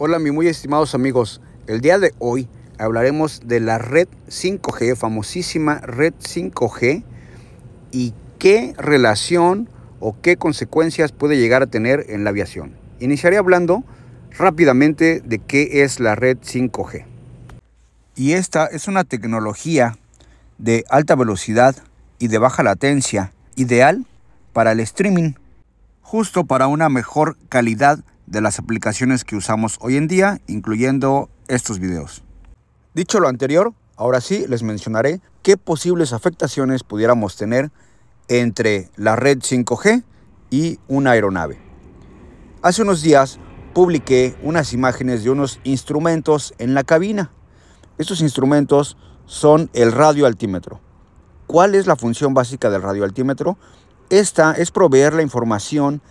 Hola mis muy estimados amigos, el día de hoy hablaremos de la red 5G, famosísima red 5G, y qué relación o qué consecuencias puede llegar a tener en la aviación. Iniciaré hablando rápidamente de qué es la red 5G. Y esta es una tecnología de alta velocidad y de baja latencia, ideal para el streaming, justo para una mejor calidad de las aplicaciones que usamos hoy en día, incluyendo estos videos. Dicho lo anterior, ahora sí les mencionaré qué posibles afectaciones pudiéramos tener entre la red 5G y una aeronave. Hace unos días publiqué unas imágenes de unos instrumentos en la cabina. Estos instrumentos son el radioaltímetro. ¿Cuál es la función básica del radioaltímetro? Esta es proveer la información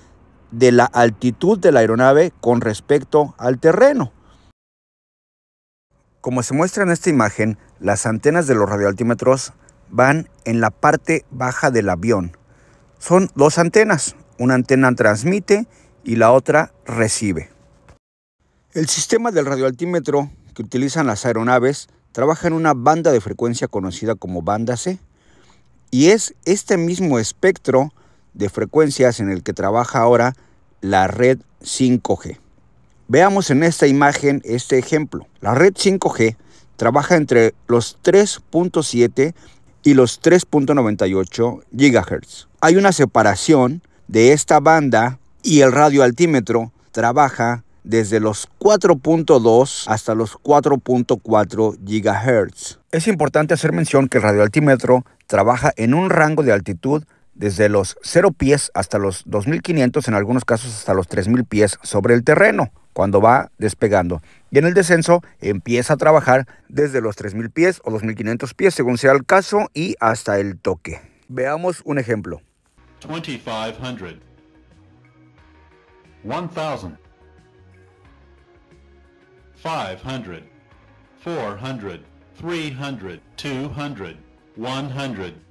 de la altitud de la aeronave con respecto al terreno. Como se muestra en esta imagen, las antenas de los radioaltímetros van en la parte baja del avión. Son dos antenas, una antena transmite y la otra recibe. El sistema del radioaltímetro que utilizan las aeronaves trabaja en una banda de frecuencia conocida como banda C y es este mismo espectro de frecuencias en el que trabaja ahora la red 5G. Veamos en esta imagen este ejemplo. La red 5G trabaja entre los 3.7 y los 3.98 GHz. Hay una separación de esta banda y el radioaltímetro trabaja desde los 4.2 hasta los 4.4 GHz. Es importante hacer mención que el radioaltímetro trabaja en un rango de altitud desde los 0 pies hasta los 2.500, en algunos casos hasta los 3.000 pies sobre el terreno cuando va despegando. Y en el descenso empieza a trabajar desde los 3.000 pies o 2.500 pies, según sea el caso, y hasta el toque. Veamos un ejemplo. 2500 1000 500 400 300 200 100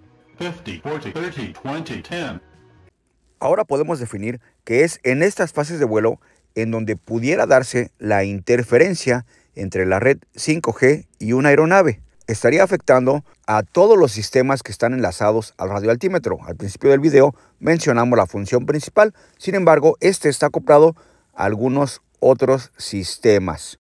Ahora podemos definir que es en estas fases de vuelo en donde pudiera darse la interferencia entre la red 5G y una aeronave. Estaría afectando a todos los sistemas que están enlazados al radioaltímetro. Al principio del video mencionamos la función principal, sin embargo, este está acoplado a algunos otros sistemas.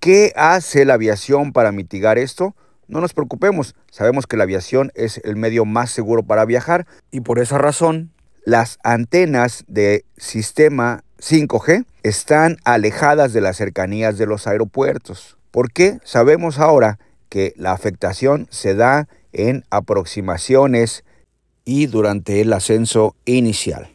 ¿Qué hace la aviación para mitigar esto? No nos preocupemos, sabemos que la aviación es el medio más seguro para viajar y por esa razón las antenas de sistema 5G están alejadas de las cercanías de los aeropuertos. Porque sabemos ahora que la afectación se da en aproximaciones y durante el ascenso inicial.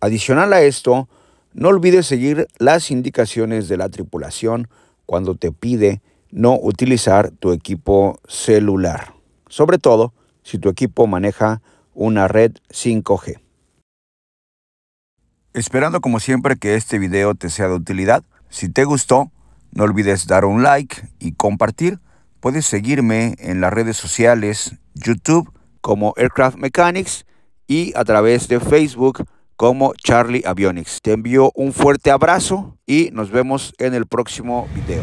Adicional a esto, no olvides seguir las indicaciones de la tripulación cuando te pide no utilizar tu equipo celular, sobre todo si tu equipo maneja una red 5G. Esperando como siempre que este video te sea de utilidad. Si te gustó, no olvides dar un like y compartir. Puedes seguirme en las redes sociales, YouTube como Aircraft Mechanics y a través de Facebook como Charlie Avionics. Te envío un fuerte abrazo y nos vemos en el próximo video.